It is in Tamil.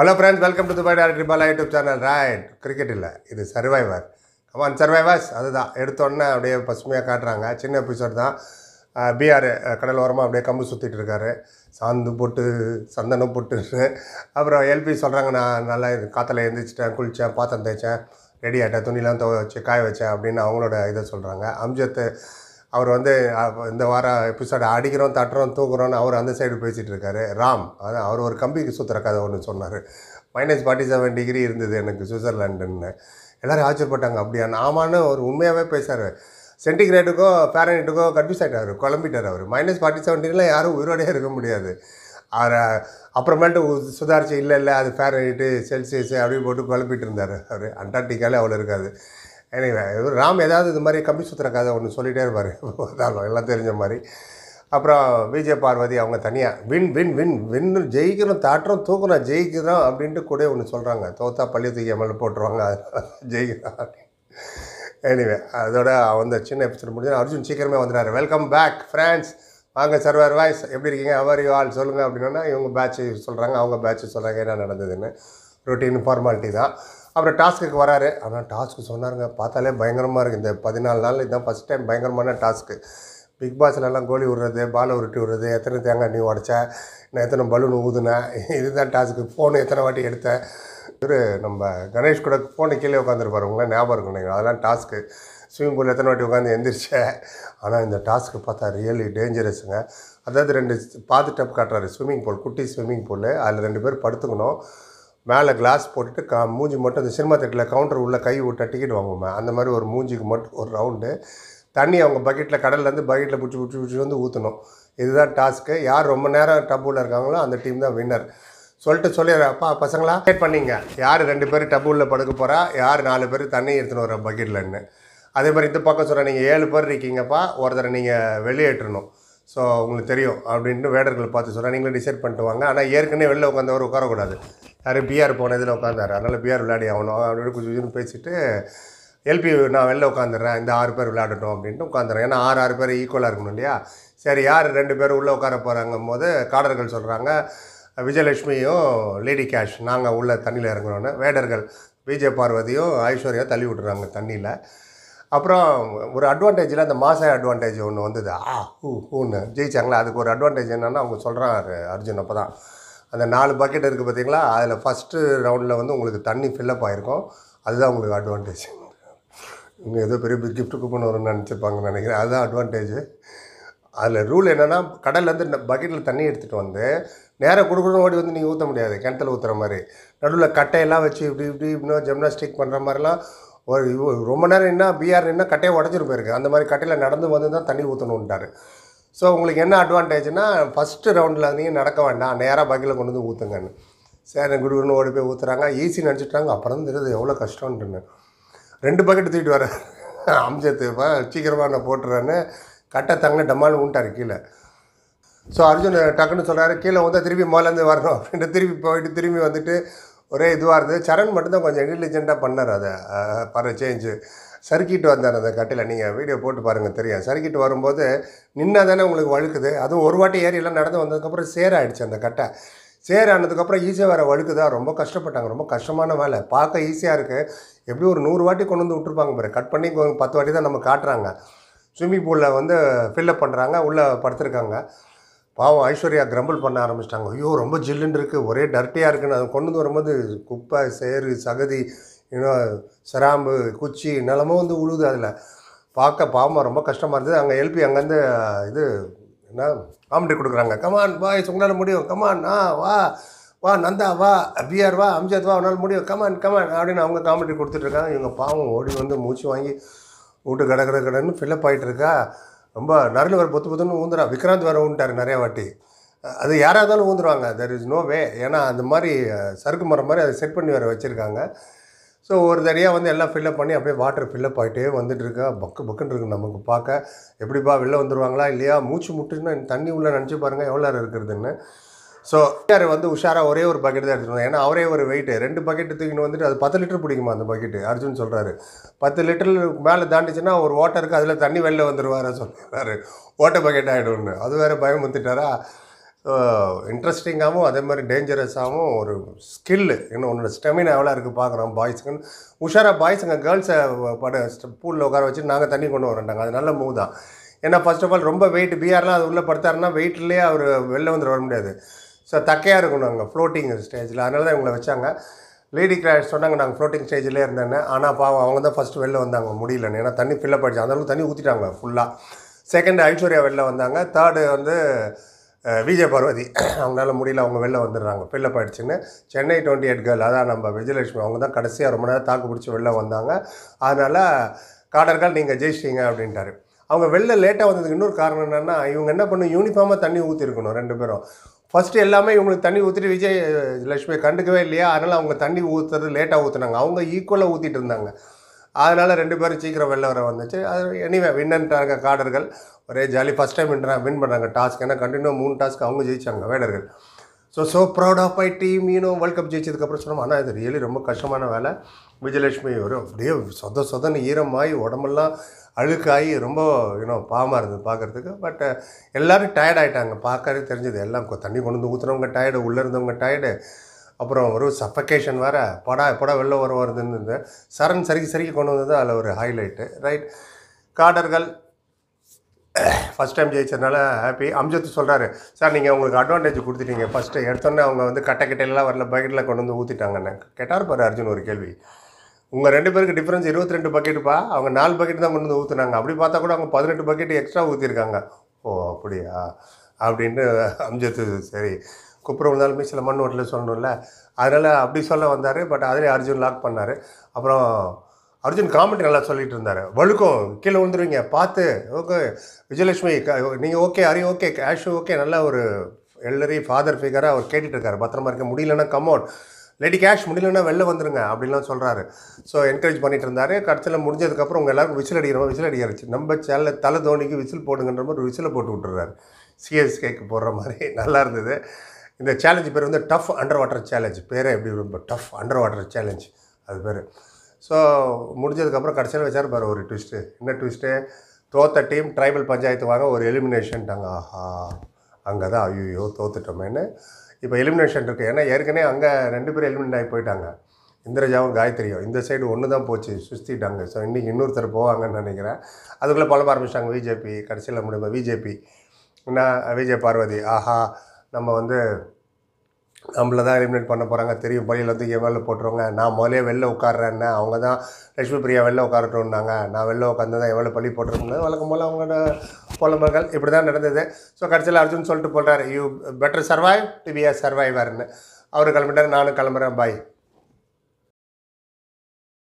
hello friends welcome to Dubai directory Bala YouTube channel ராய்ட் கிரிக்கெட் இல்லை இது சர்வைவர் அவன் சர்வைவர்ஸ் அதுதான் எடுத்தோடனே அப்படியே பசுமையாக காட்டுறாங்க சின்ன எபிசோட் தான் பிஆர் கடல் ஓரமாக அப்படியே கம்பு சுற்றிட்டு இருக்காரு சாந்து போட்டு சந்தனம் போட்டு அப்புறம் எல்பி சொல்கிறாங்க நான் நல்லா இது காற்றுல எழுந்திரிச்சிட்டேன் குளித்தேன் பாத்திரம் தேய்ச்சேன் ரெடி ஆகிட்டேன் துணிலாம் வச்சு காய வச்சேன் அப்படின்னு அவங்களோட இதை சொல்கிறாங்க அம்ஜத் அவர் வந்து இந்த வாரம் எபிசோடு அடிக்கிறோம் தட்டுறோம் தூக்குறோன்னு அவர் அந்த சைடு பேசிகிட்டு இருக்காரு ராம் அதான் அவர் ஒரு கம்பிக்கு சுற்றுற கதை ஒன்று சொன்னார் மைனஸ் ஃபார்ட்டி செவன் டிகிரி இருந்தது எனக்கு சுவிட்சர்லாண்டுன்னு எல்லோரும் ஆச்சரியப்பட்டாங்க அப்படியா ஆமான்னு அவர் உண்மையாகவே பேசார் சென்டிகிரேட்டுக்கோ ஃபேரனைட்டுக்கோ கன்ஃபியூஸ் ஆகிட்டார் குழம்பிட்டார் அவர் மைனஸ் ஃபார்ட்டி செவன் டிகிரிலாம் யாரும் உயிரோடையே இருக்க முடியாது அவரை அப்புறமேட்டு சுதாரிச்சு இல்லை இல்லை அது ஃபேரனைட்டு செல்சியஸ் அப்படின்னு போட்டு குழம்பிட்டு இருந்தார் அவர் அண்டார்டிகாலே அவ்வளோ இருக்காது எனிவே ராம் ஏதாவது இது மாதிரி கம்பி சுத்திர கதை ஒன்று சொல்லிகிட்டே இருப்பார் எல்லாம் தெரிஞ்ச மாதிரி அப்புறம் விஜய் பார்வதி அவங்க தனியாக வின் வின் வின் வின்னு ஜெயிக்கணும் தாட்டுறோம் தூக்கணும் ஜெயிக்கிறோம் அப்படின்ட்டு கூட ஒன்று சொல்கிறாங்க தோத்தா பள்ளி தூக்கி மேலே போட்டுருவாங்க ஜெயிக்கிறான் எனிவே அதோட அந்த சின்ன எபிசோட் முடிஞ்சு அர்ஜுன் சீக்கிரமே வந்துடுறாரு வெல்கம் பேக் ஃப்ரான்ஸ் வாங்க சர்வர் வாய்ஸ் எப்படி இருக்கீங்க அவர் யூ ஆள் சொல்லுங்கள் அப்படின்னா இவங்க பேட்ச் சொல்கிறாங்க அவங்க பேட்ச் சொல்கிறாங்க என்ன நடந்ததுன்னு ரொட்டீன் ஃபார்மாலிட்டி தான் அப்புறம் டாஸ்க்குக்கு வராரு ஆனால் டாஸ்க்கு சொன்னாருங்க பார்த்தாலே பயங்கரமாக இருக்குது இந்த பதினாலு நாள் இதுதான் ஃபஸ்ட் டைம் பயங்கரமான டாஸ்க்கு பிக் பாஸ்லலாம் கோழி விடுறது பால் உருட்டி விடுறது எத்தனை தேங்காய் நீ உடச்ச நான் எத்தனை பலூன் ஊதுனேன் இதுதான் டாஸ்க்கு ஃபோனு எத்தனை வாட்டி எடுத்தேன் இவர் நம்ம கணேஷ் கூட ஃபோனை கீழே உட்காந்துருப்பார் உங்களாம் ஞாபகம் இருக்கும் நீங்கள் அதெல்லாம் டாஸ்க்கு ஸ்விம்மிங் பூலில் எத்தனை வாட்டி உட்காந்து எந்திரிச்சேன் ஆனால் இந்த டாஸ்க்கு பார்த்தா ரியலி டேஞ்சரஸுங்க அதாவது ரெண்டு பார்த்து டப் காட்டுறாரு ஸ்விம்மிங் பூல் குட்டி ஸ்விம்மிங் பூல் அதில் ரெண்டு பேர் படுத்துக்கணும் மேலே கிளாஸ் போட்டுட்டு கா மூஞ்சி மட்டும் அந்த சினிமா தேட்டரில் கவுண்டர் உள்ளே கை விட்ட டிக்கெட் வாங்குவோமே அந்த மாதிரி ஒரு மூஞ்சிக்கு மட்டும் ஒரு ரவுண்டு தண்ணி அவங்க பக்கெட்டில் கடல்லேருந்து பக்கெட்டில் பிடிச்சி பிடிச்சி பிடிச்சி வந்து ஊற்றணும் இதுதான் டாஸ்க்கு யார் ரொம்ப நேரம் டபுளில் இருக்காங்களோ அந்த டீம் தான் வின்னர் சொல்லிட்டு சொல்லிடுறேன் அப்பா பசங்களா வெயிட் பண்ணிங்க யார் ரெண்டு பேர் டபுளில் படுக்க போகிறா யார் நாலு பேர் தண்ணி எடுத்துன்னு வர பக்கெட்லன்னு அதே மாதிரி இந்த பக்கம் சொல்கிறேன் நீங்கள் ஏழு பேர் இருக்கீங்கப்பா ஒருத்தரை நீங்கள் வெளியேற்றணும் ஸோ உங்களுக்கு தெரியும் அப்படின்ட்டு வேடர்கள் பார்த்து சொல்கிறேன் நீங்களும் டிசைட் பண்ணிட்டு வாங்க ஆனால் ஏற்கனவே வெளில உட்காந்தவர் உட்காரக்கூடாது யார் பிஆர் போன இதில் உட்காந்தார் அதனால் பிஆர் விளையாடி ஆகணும் அப்படின்னு கொஞ்சம் கொஞ்சம் பேசிட்டு எல்பி நான் வெளில உட்காந்துடுறேன் இந்த ஆறு பேர் விளையாடட்டும் அப்படின்ட்டு உட்காந்துறேன் ஏன்னா ஆறு ஆறு பேர் ஈக்குவலாக இருக்கணும் இல்லையா சரி யார் ரெண்டு பேர் உள்ளே உட்கார போகிறாங்கும் போது காடர்கள் சொல்கிறாங்க விஜயலட்சுமியும் லேடி கேஷ் நாங்கள் உள்ளே தண்ணியில் இறங்குறோன்னு வேடர்கள் விஜய் பார்வதியும் ஐஸ்வர்யா தள்ளி விட்டுறாங்க தண்ணியில் அப்புறம் ஒரு அட்வான்டேஜில் அந்த மாச அட்வான்டேஜ் ஒன்று வந்தது ஆ ஹூ ஹூன்னு ஜெயிச்சாங்களா அதுக்கு ஒரு அட்வான்டேஜ் என்னென்னா அவங்க சொல்கிறாரு அர்ஜுன் அப்போ தான் அந்த நாலு பக்கெட் இருக்குது பார்த்தீங்களா அதில் ஃபஸ்ட்டு ரவுண்டில் வந்து உங்களுக்கு தண்ணி ஃபில்லப் ஆகிருக்கும் அதுதான் உங்களுக்கு அட்வான்டேஜ் இங்கே ஏதோ பெரிய பெரிய கிஃப்ட் கூப்பன் வரும்னு நினச்சிருப்பாங்கன்னு நினைக்கிறேன் அதுதான் அட்வான்டேஜ் அதில் ரூல் என்னென்னா கடல்லேருந்து பக்கெட்டில் தண்ணி எடுத்துகிட்டு வந்து நேராக கொடுக்கணும் ஓடி வந்து நீங்கள் ஊற்ற முடியாது கிணத்துல ஊற்றுற மாதிரி நடுவில் கட்டையெல்லாம் வச்சு இப்படி இப்படி இன்னும் ஜிம்னாஸ்டிக் பண்ணுற மாதிரிலாம் ஒரு ரொம்ப நேரம் என்ன பிஆர் என்ன கட்டையை உடச்சிட்டு போயிருக்கு அந்த மாதிரி கட்டையில் நடந்து வந்து தான் தண்ணி ஊற்றணுன்ட்டார் ஸோ உங்களுக்கு என்ன அட்வான்டேஜ்னா ஃபஸ்ட்டு ரவுண்டில் நீங்கள் நடக்க வேண்டாம் நேராக பக்கில் கொண்டு வந்து ஊற்றுங்கன்னு சரி குடுகுன்னு ஓடி போய் ஊற்றுறாங்க ஈஸி நினச்சிட்டாங்க அப்புறம் தெரியுது எவ்வளோ கஷ்டம்ன்றேன் ரெண்டு பக்கெட் தூக்கிட்டு வர அம்சத்து சீக்கிரமாக நான் போட்டுறேன்னு கட்டை தங்கின டம்மான்னு ஊன்ட்டார் கீழே ஸோ அர்ஜுன் டக்குன்னு சொல்கிறாரு கீழே வந்து திருப்பி மேலேருந்து வரணும் அப்படின்ட்டு திருப்பி போயிட்டு திரும்பி வந்துட்டு ஒரே இதுவாக இருந்தது சரண் மட்டும்தான் கொஞ்சம் நெக்லிஜெண்ட்டாக பண்ணார் அதை பர சேஞ்சு சர்க்கிட் வந்தார் அந்த கட்டில் நீங்கள் வீடியோ போட்டு பாருங்கள் தெரியும் சர்க்கிட் வரும்போது நின்னா தானே உங்களுக்கு வழுக்குது அதுவும் ஒரு வாட்டி ஏரியெல்லாம் நடந்து வந்ததுக்கப்புறம் ஆகிடுச்சு அந்த கட்டை சேர் ஆனதுக்கப்புறம் ஈஸியாக வேறு வழுக்குதா ரொம்ப கஷ்டப்பட்டாங்க ரொம்ப கஷ்டமான வேலை பார்க்க ஈஸியாக இருக்குது எப்படியும் ஒரு நூறு வாட்டி கொண்டு வந்து விட்டுருப்பாங்க பாரு கட் பண்ணி பத்து வாட்டி தான் நம்ம காட்டுறாங்க ஸ்விம்மிங் பூலில் வந்து ஃபில்லப் பண்ணுறாங்க உள்ளே படுத்துருக்காங்க பாவம் ஐஸ்வர்யா கிரம்பிள் பண்ண ஆரம்பிச்சிட்டாங்க ஐயோ ரொம்ப ஜில்லுன்னு இருக்குது ஒரே டர்ட்டியாக இருக்குன்னு அதை கொண்டு வந்து வரும்போது குப்பை சேறு சகதி இன்னும் சிராம்பு குச்சி நிலமும் வந்து உழுது அதில் பார்க்க பாவமாக ரொம்ப கஷ்டமாக இருந்தது அங்கே எல்பி அங்கேருந்து இது என்ன காமெடி கொடுக்குறாங்க கமான் வா உங்களால் முடியும் கமான் ஆ வா வா நந்தா வா பிஆர் வா அம்ஜாத் வா உன்னால் முடியும் கமான் கமான் அப்படின்னு அவங்க காமெடி கொடுத்துட்ருக்காங்க இவங்க பாவம் ஓடி வந்து மூச்சு வாங்கி வீட்டு கடை கடை கடைன்னு ஃபில்லப் ஆகிட்டு இருக்கா ரொம்ப நரில் வர பொத்து பொத்துன்னு ஊந்துறான் விக்ராந்த் வேறு ஊன்ட்டார் நிறையா வாட்டி அது யாராக இருந்தாலும் ஊந்துருவாங்க தெர் இஸ் நோ வே ஏன்னா அந்த மாதிரி சறுக்கு மரம் மாதிரி அதை செட் பண்ணி வேறு வச்சுருக்காங்க ஸோ ஒரு தடையாக வந்து எல்லாம் ஃபில்லப் பண்ணி அப்படியே வாட்டர் ஃபில்லப் ஆகிட்டே வந்துட்டுருக்கா பக்கு பக்குன்னு இருக்கு நமக்கு பார்க்க எப்படிப்பா வெளில வந்துடுவாங்களா இல்லையா மூச்சு முட்டுன்னு தண்ணி உள்ளே நினச்சி பாருங்கள் எவ்வளோ இருக்கிறதுன்னு ஸோ யார் வந்து உஷாராக ஒரே ஒரு பக்கெட் தான் எடுத்துருவாங்க ஏன்னா அவரே ஒரு வெயிட்டு ரெண்டு பக்கெட் தூக்கின்னு வந்துட்டு அது பத்து லிட்டர் பிடிக்குமா அந்த பக்கெட்டு அர்ஜுன் சொல்கிறாரு பத்து லிட்டரில் மேலே தாண்டிச்சுன்னா ஒரு ஓட்டருக்கு அதில் தண்ணி வெளில வந்துடுவாரா சொல்கிறாரு ஓட்டை பக்கெட் ஆகிடும்னு அது வேறு பயம் வந்துட்டாரா இன்ட்ரெஸ்டிங்காகவும் அதே மாதிரி டேஞ்சரஸாகவும் ஒரு ஸ்கில்லு இன்னும் உன்னோட ஸ்டெமினா எவ்வளோ இருக்குது பார்க்குறோம் பாய்ஸுக்குன்னு உஷாராக பாய்ஸுங்க கேர்ள்ஸை பட பூலில் உட்கார வச்சு நாங்கள் தண்ணி கொண்டு வரேன்டாங்க அது நல்ல மூவ் தான் ஏன்னா ஃபர்ஸ்ட் ஆஃப் ஆல் ரொம்ப வெயிட் பிஆர்லாம் அது உள்ளே படுத்தாருன்னா வெயிட்லேயே அவர் வெளில வந்து வர முடியாது ஸோ தக்கையாக இருக்கும் நாங்கள் ஃப்ளோட்டிங் ஸ்டேஜில் அதனால தான் இவங்களை வச்சாங்க லேடி கிராஷ் சொன்னாங்க நாங்கள் ஃப்ளோட்டிங் ஸ்டேஜ்லேயே இருந்தேன்னு ஆனால் பாவம் அவங்க தான் ஃபஸ்ட்டு வெளில வந்தாங்க முடியலன்னு ஏன்னா தண்ணி ஃபில்லப் ஆகிடுச்சு அந்தளவுக்கு தண்ணி ஊற்றிட்டாங்க ஃபுல்லாக செகண்ட் ஐஸ்வர்யா வெளில வந்தாங்க தேர்டு வந்து விஜய் பார்வதி அவங்களால முடியல அவங்க வெளில வந்துடுறாங்க ஃபில்லப் ஆகிடுச்சின்னு சென்னை டுவெண்ட்டி எயிட் கேர்ள் அதான் நம்ம விஜயலட்சுமி அவங்க தான் கடைசியாக ரொம்ப நேரம் தாக்கு பிடிச்சி வெளில வந்தாங்க அதனால் காடர்கள் நீங்கள் ஜெயிச்சிட்டீங்க அப்படின்ட்டாரு அவங்க வெளில லேட்டாக வந்ததுக்கு இன்னொரு காரணம் என்னென்னா இவங்க என்ன பண்ணும் யூனிஃபார்மாக தண்ணி ஊற்றிருக்கணும் ரெண்டு பேரும் ஃபஸ்ட்டு எல்லாமே இவங்களுக்கு தண்ணி ஊற்றிட்டு விஜய் லட்சுமி கண்டுக்கவே இல்லையா அதனால் அவங்க தண்ணி ஊற்றுறது லேட்டாக ஊற்றுனாங்க அவங்க ஈக்குவலாக ஊற்றிட்டு இருந்தாங்க அதனால் ரெண்டு பேரும் சீக்கிரம் வெளில வர வந்துச்சு அது எனிவே வின்னுட்டாங்க காடர்கள் ஒரே ஜாலி ஃபஸ்ட் டைம் வின் பண்ணுறாங்க டாஸ்க் ஏன்னா கண்டினியூ மூணு டாஸ்க் அவங்க ஜெயிச்சாங்க வேடர்கள் so so proud of I team you know world cup ஜெயிச்சதுக்கப்புறம் சொன்னோம் ஆனால் இது ரியலி ரொம்ப கஷ்டமான வேலை விஜயலட்சுமி ஒரு அப்படியே சொத சொதன்னு ஈரமாகி உடம்பெல்லாம் அழுக்காகி ரொம்ப இன்னும் பாவமாக இருந்தது பார்க்குறதுக்கு பட் எல்லோரும் டயர்ட் ஆகிட்டாங்க பார்க்கறது தெரிஞ்சது எல்லாம் தண்ணி கொண்டு வந்து ஊற்றுறவங்க டயர்டு உள்ளே இருந்தவங்க டயர்டு அப்புறம் ஒரு சஃபகேஷன் வேறு படா படா வெளில வர வருதுன்னு சரண் சரிக்கு சரிக்கு கொண்டு வந்தது அதில் ஒரு ஹைலைட்டு ரைட் காடர்கள் ஃபஸ்ட் டைம் ஜெயிச்சதுனால ஹாப்பி அம்ஜத் சொல்கிறாரு சார் நீங்கள் உங்களுக்கு அட்வான்டேஜ் கொடுத்துட்டீங்க ஃபஸ்ட்டு எடுத்தோன்னே அவங்க வந்து கட்டை கட்டையெல்லாம் வரல பக்கெட்டில் கொண்டு வந்து ஊற்றிட்டாங்கன்னு கேட்டார் பாரு அர்ஜுன் ஒரு கேள்வி உங்கள் ரெண்டு பேருக்கு டிஃப்ரென்ஸ் இருபத்தி ரெண்டு பக்கெட்டுப்பா அவங்க நாலு பக்கெட் தான் கொண்டு வந்து ஊற்றுனாங்க அப்படி பார்த்தா கூட அவங்க பதினெட்டு பக்கெட் எக்ஸ்ட்ரா ஊற்றிருக்காங்க ஓ அப்படியா அப்படின்னு அம்ஜத் சரி குப்புறம் இருந்தாலுமே சில மண் ஓட்டில் சொல்லணும்ல அதனால் அப்படி சொல்ல வந்தார் பட் அதிலே அர்ஜுன் லாக் பண்ணார் அப்புறம் அர்ஜுன் காமெண்ட் நல்லா சொல்லிட்டு இருந்தார் வழுக்கும் கீழே விழுந்துருவீங்க பார்த்து ஓகே விஜயலட்சுமி நீங்கள் ஓகே அரி ஓகே கேஷ் ஓகே நல்லா ஒரு எல்லரி ஃபாதர் ஃபிகராக அவர் கேட்டுட்ருக்காரு பத்திரமா இருக்க முடியலன்னா கமௌன் லேடி கேஷ் முடியலன்னா வெளில வந்துருங்க அப்படின்லாம் சொல்கிறாரு ஸோ என்கரேஜ் பண்ணிட்டு இருந்தார் கடைசியில் முடிஞ்சதுக்கப்புறம் உங்கள் எல்லாருக்கும் விசில் அடிக்கிறோம் விசில் அடிக்கிறச்சு நம்ம சேல தலை தோனிக்கு விசில் போடுங்கன்ற மாதிரி விசில் போட்டு விட்டுறாரு சிஎஸ்கேக்கு போடுற மாதிரி நல்லா இருந்தது இந்த சேலஞ்சு பேர் வந்து டஃப் அண்டர் வாட்டர் சேலஞ்ச் பேரே எப்படி ரொம்ப டஃப் அண்டர் வாட்டர் சேலஞ்ச் அது பேர் ஸோ முடிஞ்சதுக்கப்புறம் கடைசியில் வச்சார் பாரு ஒரு ட்விஸ்ட்டு என்ன ட்விஸ்ட்டு தோத்த டீம் ட்ரைபல் பஞ்சாயத்து வாங்க ஒரு எலிமினேஷன்ட்டாங்க ஆஹா அங்கே தான் ஐயோ தோத்துட்டோமேன்னு இப்போ எலிமினேஷன் இருக்குது ஏன்னா ஏற்கனவே அங்கே ரெண்டு பேரும் எலிமினேட் ஆகி போயிட்டாங்க இந்திரஜாவும் காயத்ரியும் இந்த சைடு ஒன்று தான் போச்சு சுஸ்திட்டாங்க ஸோ இன்றைக்கி இன்னொருத்தர் போவாங்கன்னு நினைக்கிறேன் அதுக்குள்ளே பலம் ஆரம்பிச்சிட்டாங்க பிஜேபி கடைசியில் முடியுமா பிஜேபி என்ன விஜய் பார்வதி ஆஹா நம்ம வந்து நம்மளை தான் எலிமினேட் பண்ண போகிறாங்க தெரியும் பள்ளியில் வந்து இங்கே வெளில போட்டுருவாங்க நான் முதலே வெளில உட்காடுறேன்னு அவங்க தான் லட்சுமி பிரியா வெளில உட்காரட்டோம்னாங்க நான் வெளில உட்காந்து தான் எவ்வளோ பள்ளி போட்டுருந்தேன் வழக்கம் போல் அவங்களோட புலம்பர்கள் இப்படி தான் நடந்தது ஸோ கடைசியில் அர்ஜுன் சொல்லிட்டு போட்டார் you better survive to be a சர்வைவர்னு அவர் கிளம்பிட்டார் நானும் கிளம்புறேன் பாய்